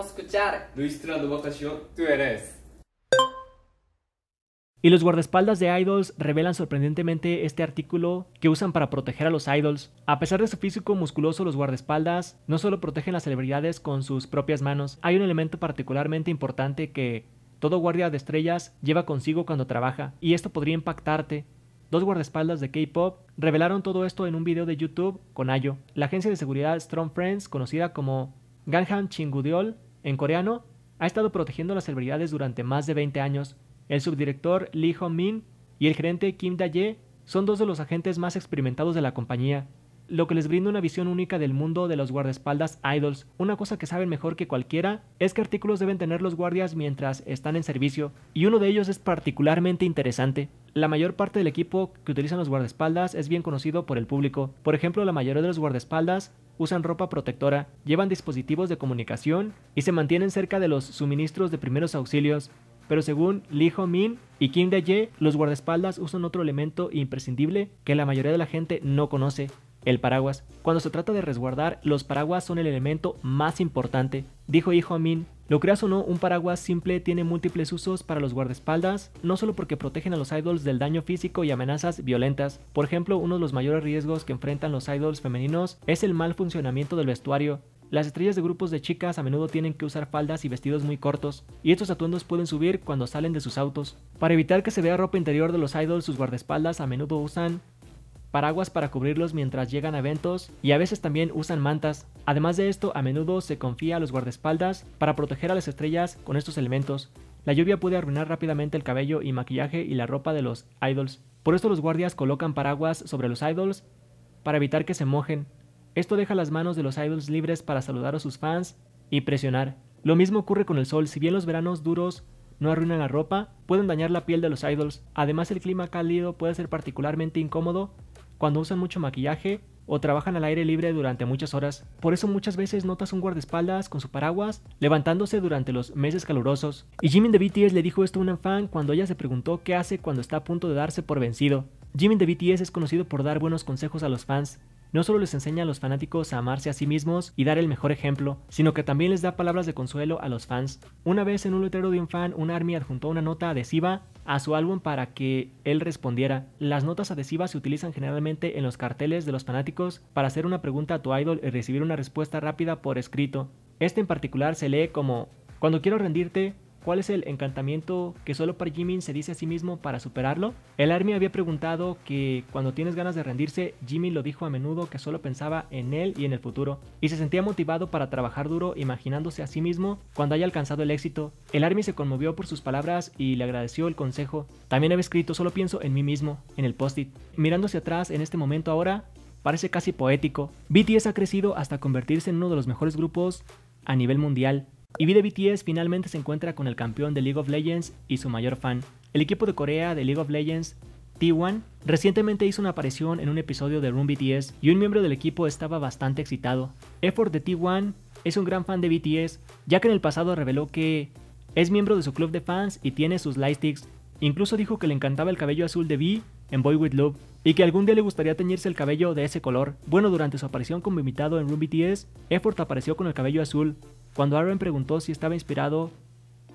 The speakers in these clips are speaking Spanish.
escuchar. Y los guardaespaldas de Idols revelan sorprendentemente este artículo que usan para proteger a los idols. A pesar de su físico musculoso, los guardaespaldas no solo protegen a las celebridades con sus propias manos, hay un elemento particularmente importante que todo guardia de estrellas lleva consigo cuando trabaja, y esto podría impactarte Dos guardaespaldas de K-pop revelaron todo esto en un video de YouTube con Ayo. La agencia de seguridad Strong Friends, conocida como Ganghan Chingudiol en coreano, ha estado protegiendo a las celebridades durante más de 20 años. El subdirector Lee Ho min y el gerente Kim Da Ye son dos de los agentes más experimentados de la compañía, lo que les brinda una visión única del mundo de los guardaespaldas idols. Una cosa que saben mejor que cualquiera es que artículos deben tener los guardias mientras están en servicio, y uno de ellos es particularmente interesante. La mayor parte del equipo que utilizan los guardaespaldas es bien conocido por el público. Por ejemplo, la mayoría de los guardaespaldas usan ropa protectora, llevan dispositivos de comunicación y se mantienen cerca de los suministros de primeros auxilios. Pero según Lee Ho Min y Kim dae ye los guardaespaldas usan otro elemento imprescindible que la mayoría de la gente no conoce, el paraguas. Cuando se trata de resguardar, los paraguas son el elemento más importante, dijo Hijo Amin. Lo creas o no, un paraguas simple tiene múltiples usos para los guardaespaldas, no solo porque protegen a los idols del daño físico y amenazas violentas. Por ejemplo, uno de los mayores riesgos que enfrentan los idols femeninos es el mal funcionamiento del vestuario. Las estrellas de grupos de chicas a menudo tienen que usar faldas y vestidos muy cortos, y estos atuendos pueden subir cuando salen de sus autos. Para evitar que se vea ropa interior de los idols, sus guardaespaldas a menudo usan paraguas para cubrirlos mientras llegan a eventos y a veces también usan mantas. Además de esto, a menudo se confía a los guardaespaldas para proteger a las estrellas con estos elementos. La lluvia puede arruinar rápidamente el cabello y maquillaje y la ropa de los idols. Por esto los guardias colocan paraguas sobre los idols para evitar que se mojen. Esto deja las manos de los idols libres para saludar a sus fans y presionar. Lo mismo ocurre con el sol, si bien los veranos duros no arruinan la ropa, pueden dañar la piel de los idols. Además el clima cálido puede ser particularmente incómodo cuando usan mucho maquillaje o trabajan al aire libre durante muchas horas. Por eso muchas veces notas un guardaespaldas con su paraguas levantándose durante los meses calurosos. Y Jimin de BTS le dijo esto a una fan cuando ella se preguntó qué hace cuando está a punto de darse por vencido. Jimin de BTS es conocido por dar buenos consejos a los fans, no solo les enseña a los fanáticos a amarse a sí mismos y dar el mejor ejemplo, sino que también les da palabras de consuelo a los fans. Una vez en un letrero de un fan, un ARMY adjuntó una nota adhesiva a su álbum para que él respondiera. Las notas adhesivas se utilizan generalmente en los carteles de los fanáticos para hacer una pregunta a tu idol y recibir una respuesta rápida por escrito. Este en particular se lee como, cuando quiero rendirte, ¿Cuál es el encantamiento que solo para Jimin se dice a sí mismo para superarlo? El Army había preguntado que cuando tienes ganas de rendirse, Jimin lo dijo a menudo que solo pensaba en él y en el futuro, y se sentía motivado para trabajar duro imaginándose a sí mismo cuando haya alcanzado el éxito. El Army se conmovió por sus palabras y le agradeció el consejo. También había escrito solo pienso en mí mismo, en el post-it. Mirándose atrás en este momento ahora, parece casi poético. BTS ha crecido hasta convertirse en uno de los mejores grupos a nivel mundial. Y de BTS finalmente se encuentra con el campeón de League of Legends y su mayor fan. El equipo de Corea de League of Legends, T1, recientemente hizo una aparición en un episodio de Room BTS y un miembro del equipo estaba bastante excitado. Effort de T1 es un gran fan de BTS, ya que en el pasado reveló que es miembro de su club de fans y tiene sus lightsticks. Incluso dijo que le encantaba el cabello azul de V en Boy With Love y que algún día le gustaría teñirse el cabello de ese color. Bueno, durante su aparición como invitado en Room BTS, Effort apareció con el cabello azul, cuando Aaron preguntó si estaba inspirado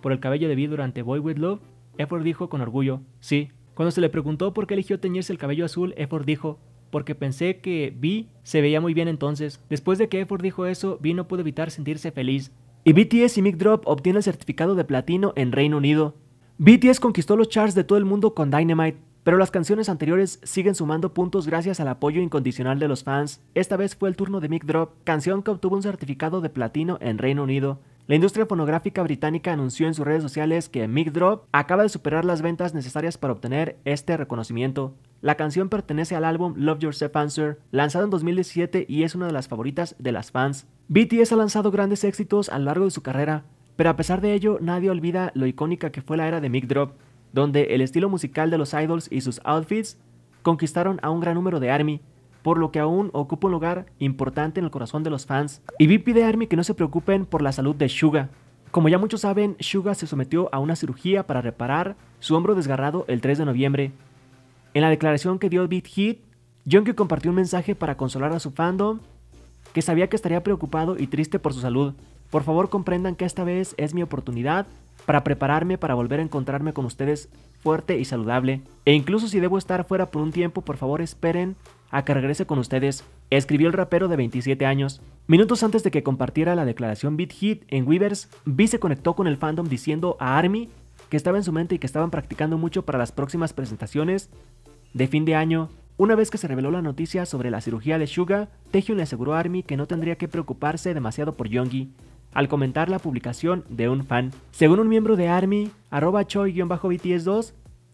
por el cabello de Bee durante Boy With Love, Effort dijo con orgullo, sí. Cuando se le preguntó por qué eligió teñirse el cabello azul, Effort dijo, porque pensé que Vi se veía muy bien entonces. Después de que Effort dijo eso, Bee no pudo evitar sentirse feliz. Y BTS y Mic Drop obtienen el certificado de platino en Reino Unido. BTS conquistó los charts de todo el mundo con Dynamite. Pero las canciones anteriores siguen sumando puntos gracias al apoyo incondicional de los fans. Esta vez fue el turno de Mic Drop, canción que obtuvo un certificado de platino en Reino Unido. La industria fonográfica británica anunció en sus redes sociales que Mic Drop acaba de superar las ventas necesarias para obtener este reconocimiento. La canción pertenece al álbum Love Yourself Answer, lanzado en 2017 y es una de las favoritas de las fans. BTS ha lanzado grandes éxitos a lo largo de su carrera, pero a pesar de ello nadie olvida lo icónica que fue la era de Mick Drop donde el estilo musical de los idols y sus outfits conquistaron a un gran número de ARMY, por lo que aún ocupa un lugar importante en el corazón de los fans. Y VIP pide a ARMY que no se preocupen por la salud de Suga. Como ya muchos saben, Suga se sometió a una cirugía para reparar su hombro desgarrado el 3 de noviembre. En la declaración que dio Beat Heat, Jungkook compartió un mensaje para consolar a su fandom que sabía que estaría preocupado y triste por su salud. Por favor comprendan que esta vez es mi oportunidad para prepararme para volver a encontrarme con ustedes fuerte y saludable. E incluso si debo estar fuera por un tiempo, por favor esperen a que regrese con ustedes, escribió el rapero de 27 años. Minutos antes de que compartiera la declaración Beat Hit en Weavers, B se conectó con el fandom diciendo a Army que estaba en su mente y que estaban practicando mucho para las próximas presentaciones de fin de año. Una vez que se reveló la noticia sobre la cirugía de Suga, Taehyung le aseguró a Army que no tendría que preocuparse demasiado por Yongi, al comentar la publicación de un fan. Según un miembro de ARMY, arroba choi-bts2,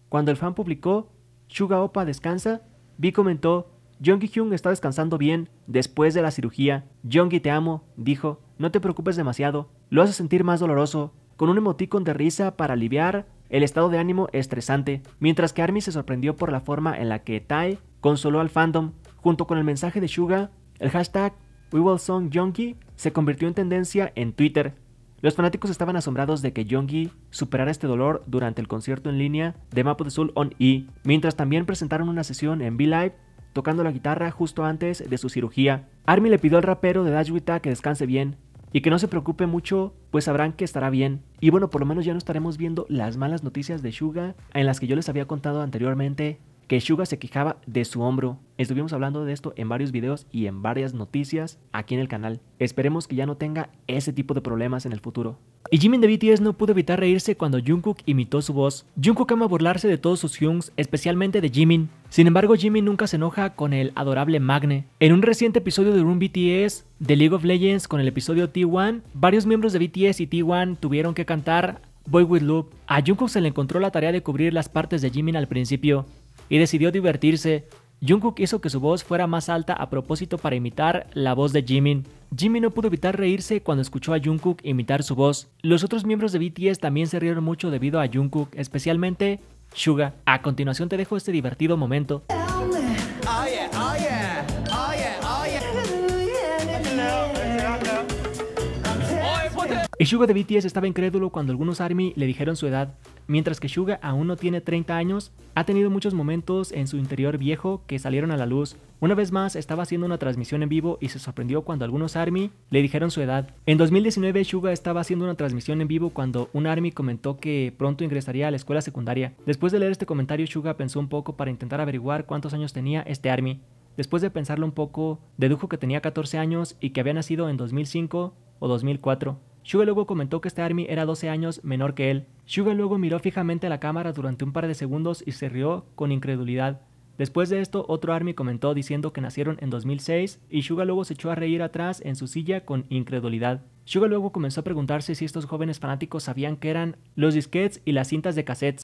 cuando el fan publicó Suga Opa descansa, Vi comentó, Jongi Hyun está descansando bien después de la cirugía. Jongi te amo, dijo, no te preocupes demasiado, lo hace sentir más doloroso, con un emoticon de risa para aliviar el estado de ánimo estresante, mientras que ARMY se sorprendió por la forma en la que Tai consoló al fandom, junto con el mensaje de Suga, el hashtag We Will Song Jungkook se convirtió en tendencia en Twitter. Los fanáticos estaban asombrados de que Jungkook superara este dolor durante el concierto en línea de Mapo de Soul on E, mientras también presentaron una sesión en V Live tocando la guitarra justo antes de su cirugía. Army le pidió al rapero de Dashwita que descanse bien, y que no se preocupe mucho, pues sabrán que estará bien. Y bueno, por lo menos ya no estaremos viendo las malas noticias de Suga en las que yo les había contado anteriormente que Suga se quejaba de su hombro. Estuvimos hablando de esto en varios videos y en varias noticias aquí en el canal. Esperemos que ya no tenga ese tipo de problemas en el futuro. Y Jimin de BTS no pudo evitar reírse cuando Jungkook imitó su voz. Jungkook ama burlarse de todos sus hyungs, especialmente de Jimin. Sin embargo, Jimin nunca se enoja con el adorable Magne. En un reciente episodio de Room BTS, de League of Legends con el episodio T1, varios miembros de BTS y T1 tuvieron que cantar Boy With Loop. A Jungkook se le encontró la tarea de cubrir las partes de Jimin al principio, y decidió divertirse. Jungkook hizo que su voz fuera más alta a propósito para imitar la voz de Jimin. Jimin no pudo evitar reírse cuando escuchó a Jungkook imitar su voz. Los otros miembros de BTS también se rieron mucho debido a Jungkook, especialmente Suga. A continuación te dejo este divertido momento. Y Suga de BTS estaba incrédulo cuando algunos ARMY le dijeron su edad. Mientras que Suga aún no tiene 30 años, ha tenido muchos momentos en su interior viejo que salieron a la luz. Una vez más, estaba haciendo una transmisión en vivo y se sorprendió cuando algunos ARMY le dijeron su edad. En 2019, Suga estaba haciendo una transmisión en vivo cuando un ARMY comentó que pronto ingresaría a la escuela secundaria. Después de leer este comentario, Suga pensó un poco para intentar averiguar cuántos años tenía este ARMY. Después de pensarlo un poco, dedujo que tenía 14 años y que había nacido en 2005 o 2004. Shuga luego comentó que este Army era 12 años menor que él. Shuga luego miró fijamente a la cámara durante un par de segundos y se rió con incredulidad. Después de esto, otro Army comentó diciendo que nacieron en 2006 y Shuga luego se echó a reír atrás en su silla con incredulidad. Shuga luego comenzó a preguntarse si estos jóvenes fanáticos sabían que eran los disquets y las cintas de cassettes.